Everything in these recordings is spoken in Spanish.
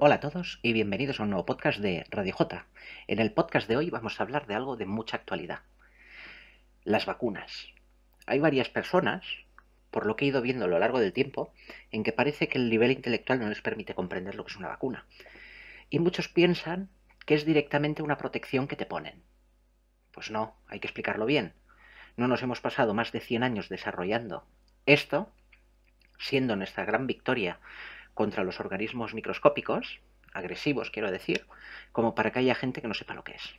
Hola a todos y bienvenidos a un nuevo podcast de Radio J. En el podcast de hoy vamos a hablar de algo de mucha actualidad. Las vacunas. Hay varias personas, por lo que he ido viendo a lo largo del tiempo, en que parece que el nivel intelectual no les permite comprender lo que es una vacuna. Y muchos piensan que es directamente una protección que te ponen. Pues no, hay que explicarlo bien. No nos hemos pasado más de 100 años desarrollando esto, siendo nuestra gran victoria contra los organismos microscópicos, agresivos quiero decir, como para que haya gente que no sepa lo que es.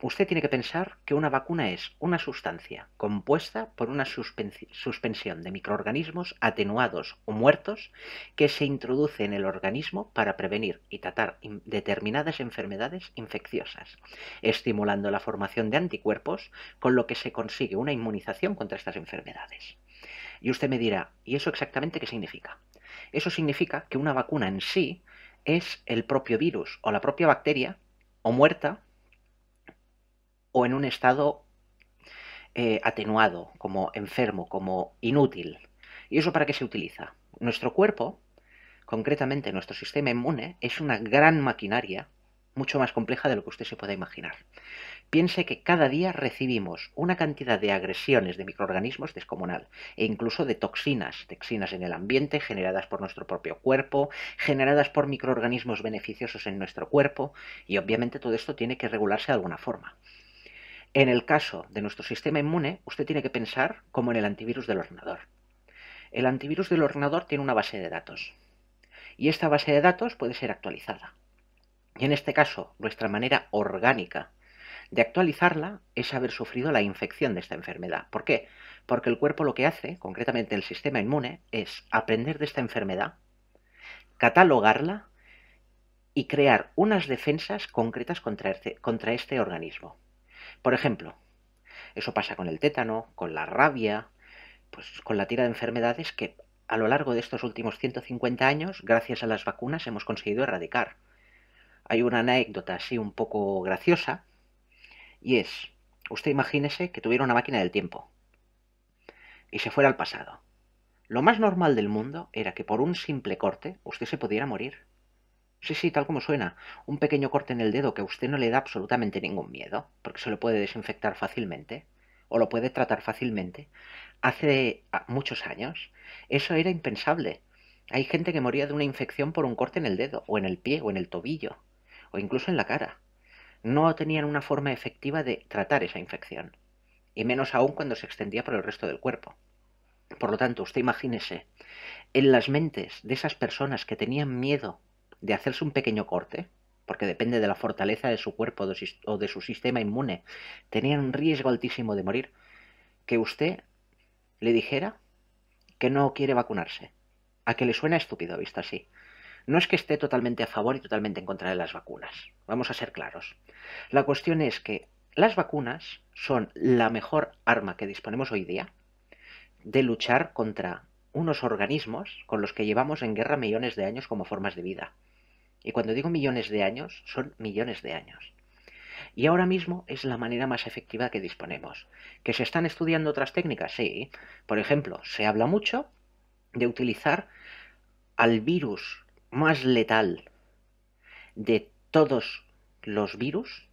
Usted tiene que pensar que una vacuna es una sustancia compuesta por una suspensión de microorganismos atenuados o muertos que se introduce en el organismo para prevenir y tratar determinadas enfermedades infecciosas, estimulando la formación de anticuerpos con lo que se consigue una inmunización contra estas enfermedades. Y usted me dirá, ¿y eso exactamente qué significa? Eso significa que una vacuna en sí es el propio virus o la propia bacteria, o muerta, o en un estado eh, atenuado, como enfermo, como inútil. ¿Y eso para qué se utiliza? Nuestro cuerpo, concretamente nuestro sistema inmune, es una gran maquinaria mucho más compleja de lo que usted se pueda imaginar. Piense que cada día recibimos una cantidad de agresiones de microorganismos descomunal e incluso de toxinas, toxinas en el ambiente generadas por nuestro propio cuerpo, generadas por microorganismos beneficiosos en nuestro cuerpo y obviamente todo esto tiene que regularse de alguna forma. En el caso de nuestro sistema inmune, usted tiene que pensar como en el antivirus del ordenador. El antivirus del ordenador tiene una base de datos y esta base de datos puede ser actualizada. Y en este caso, nuestra manera orgánica de actualizarla es haber sufrido la infección de esta enfermedad. ¿Por qué? Porque el cuerpo lo que hace, concretamente el sistema inmune, es aprender de esta enfermedad, catalogarla y crear unas defensas concretas contra este, este organismo. Por ejemplo, eso pasa con el tétano, con la rabia, pues con la tira de enfermedades que a lo largo de estos últimos 150 años, gracias a las vacunas, hemos conseguido erradicar. Hay una anécdota así un poco graciosa y es, usted imagínese que tuviera una máquina del tiempo y se fuera al pasado. Lo más normal del mundo era que por un simple corte usted se pudiera morir. Sí, sí, tal como suena, un pequeño corte en el dedo que a usted no le da absolutamente ningún miedo, porque se lo puede desinfectar fácilmente, o lo puede tratar fácilmente. Hace muchos años eso era impensable. Hay gente que moría de una infección por un corte en el dedo, o en el pie, o en el tobillo, o incluso en la cara no tenían una forma efectiva de tratar esa infección, y menos aún cuando se extendía por el resto del cuerpo. Por lo tanto, usted imagínese, en las mentes de esas personas que tenían miedo de hacerse un pequeño corte, porque depende de la fortaleza de su cuerpo o de su sistema inmune, tenían un riesgo altísimo de morir, que usted le dijera que no quiere vacunarse. A que le suena estúpido, visto así. No es que esté totalmente a favor y totalmente en contra de las vacunas, vamos a ser claros. La cuestión es que las vacunas son la mejor arma que disponemos hoy día de luchar contra unos organismos con los que llevamos en guerra millones de años como formas de vida. Y cuando digo millones de años, son millones de años. Y ahora mismo es la manera más efectiva que disponemos. ¿Que se están estudiando otras técnicas? Sí. Por ejemplo, se habla mucho de utilizar al virus más letal de todos los virus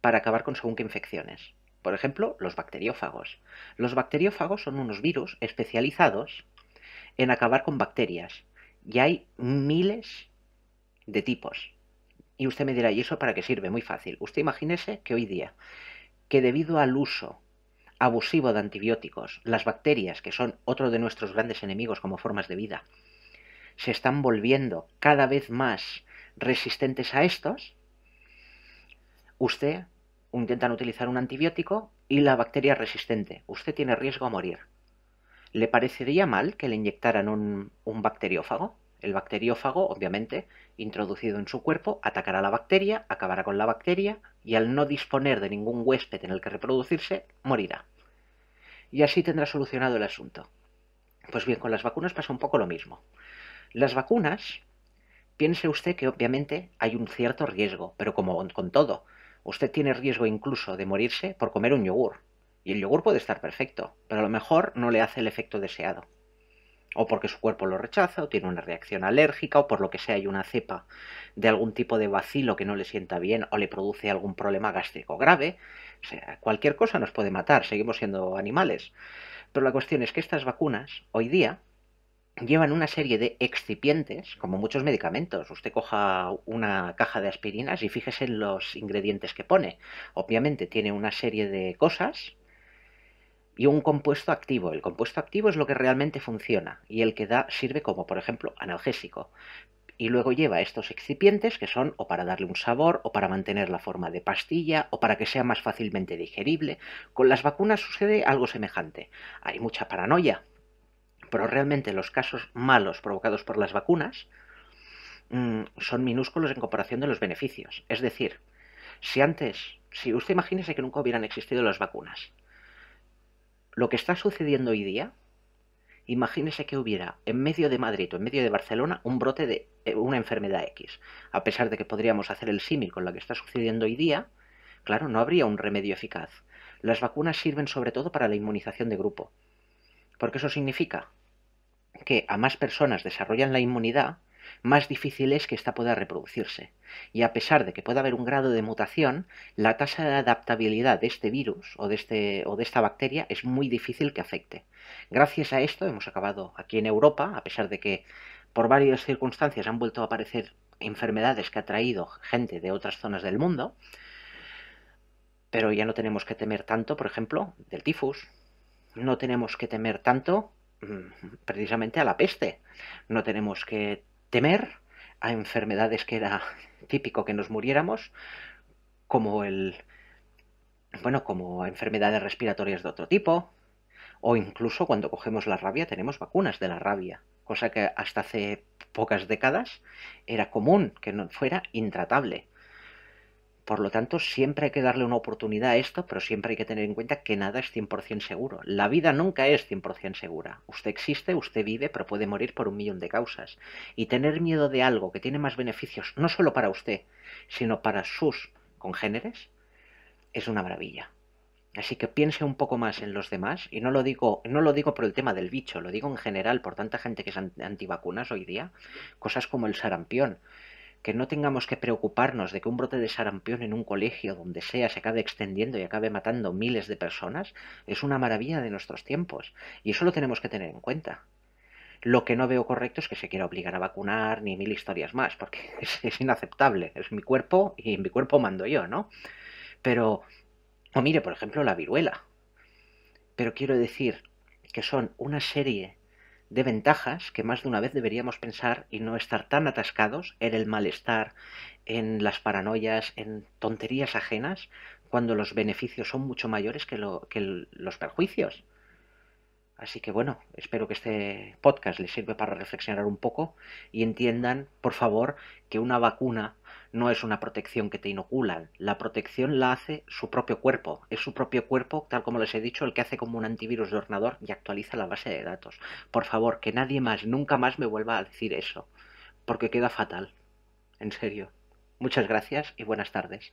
para acabar con según qué infecciones. Por ejemplo, los bacteriófagos. Los bacteriófagos son unos virus especializados en acabar con bacterias. Y hay miles de tipos. Y usted me dirá, ¿y eso para qué sirve? Muy fácil. Usted imagínese que hoy día, que debido al uso abusivo de antibióticos, las bacterias, que son otro de nuestros grandes enemigos como formas de vida, se están volviendo cada vez más resistentes a estos, usted intentan utilizar un antibiótico y la bacteria resistente. Usted tiene riesgo a morir. ¿Le parecería mal que le inyectaran un, un bacteriófago? El bacteriófago, obviamente, introducido en su cuerpo, atacará a la bacteria, acabará con la bacteria y al no disponer de ningún huésped en el que reproducirse, morirá. Y así tendrá solucionado el asunto. Pues bien, con las vacunas pasa un poco lo mismo. Las vacunas, piense usted que obviamente hay un cierto riesgo, pero como con todo, usted tiene riesgo incluso de morirse por comer un yogur. Y el yogur puede estar perfecto, pero a lo mejor no le hace el efecto deseado. O porque su cuerpo lo rechaza, o tiene una reacción alérgica, o por lo que sea hay una cepa de algún tipo de vacilo que no le sienta bien, o le produce algún problema gástrico grave. O sea, cualquier cosa nos puede matar, seguimos siendo animales. Pero la cuestión es que estas vacunas, hoy día, llevan una serie de excipientes, como muchos medicamentos. Usted coja una caja de aspirinas y fíjese en los ingredientes que pone. Obviamente tiene una serie de cosas y un compuesto activo. El compuesto activo es lo que realmente funciona y el que da sirve como, por ejemplo, analgésico. Y luego lleva estos excipientes que son o para darle un sabor, o para mantener la forma de pastilla, o para que sea más fácilmente digerible. Con las vacunas sucede algo semejante. Hay mucha paranoia pero realmente los casos malos provocados por las vacunas mm, son minúsculos en comparación de los beneficios. Es decir, si antes, si usted imagínese que nunca hubieran existido las vacunas, lo que está sucediendo hoy día, imagínese que hubiera en medio de Madrid o en medio de Barcelona un brote de eh, una enfermedad X. A pesar de que podríamos hacer el símil con lo que está sucediendo hoy día, claro, no habría un remedio eficaz. Las vacunas sirven sobre todo para la inmunización de grupo. Porque eso significa que a más personas desarrollan la inmunidad, más difícil es que ésta pueda reproducirse. Y a pesar de que pueda haber un grado de mutación, la tasa de adaptabilidad de este virus o de, este, o de esta bacteria es muy difícil que afecte. Gracias a esto hemos acabado aquí en Europa, a pesar de que por varias circunstancias han vuelto a aparecer enfermedades que ha traído gente de otras zonas del mundo, pero ya no tenemos que temer tanto, por ejemplo, del tifus, no tenemos que temer tanto Mm, precisamente a la peste. No tenemos que temer a enfermedades que era típico que nos muriéramos, como el bueno, como enfermedades respiratorias de otro tipo, o incluso cuando cogemos la rabia tenemos vacunas de la rabia, cosa que hasta hace pocas décadas era común que no fuera intratable. Por lo tanto, siempre hay que darle una oportunidad a esto, pero siempre hay que tener en cuenta que nada es 100% seguro. La vida nunca es 100% segura. Usted existe, usted vive, pero puede morir por un millón de causas. Y tener miedo de algo que tiene más beneficios, no solo para usted, sino para sus congéneres, es una maravilla. Así que piense un poco más en los demás, y no lo digo, no lo digo por el tema del bicho, lo digo en general por tanta gente que es antivacunas hoy día, cosas como el sarampión que no tengamos que preocuparnos de que un brote de sarampión en un colegio, donde sea, se acabe extendiendo y acabe matando miles de personas, es una maravilla de nuestros tiempos. Y eso lo tenemos que tener en cuenta. Lo que no veo correcto es que se quiera obligar a vacunar ni mil historias más, porque es, inaceptable. Es mi cuerpo y en mi cuerpo mando yo, ¿no? Pero, o mire, por ejemplo, la viruela. Pero quiero decir que son una serie de ventajas que más de una vez deberíamos pensar y no estar tan atascados en el malestar, en las paranoias, en tonterías ajenas, cuando los beneficios son mucho mayores que, que los perjuicios. Así que bueno, espero que este podcast les sirva para reflexionar un poco y entiendan, por favor, que una vacuna no es una protección que te inoculan. La protección la hace su propio cuerpo. Es su propio cuerpo, tal como les he dicho, el que hace como un antivirus de ordenador y actualiza la base de datos. Por favor, que nadie más, nunca más me vuelva a decir eso. Porque queda fatal. En serio. Muchas gracias y buenas tardes.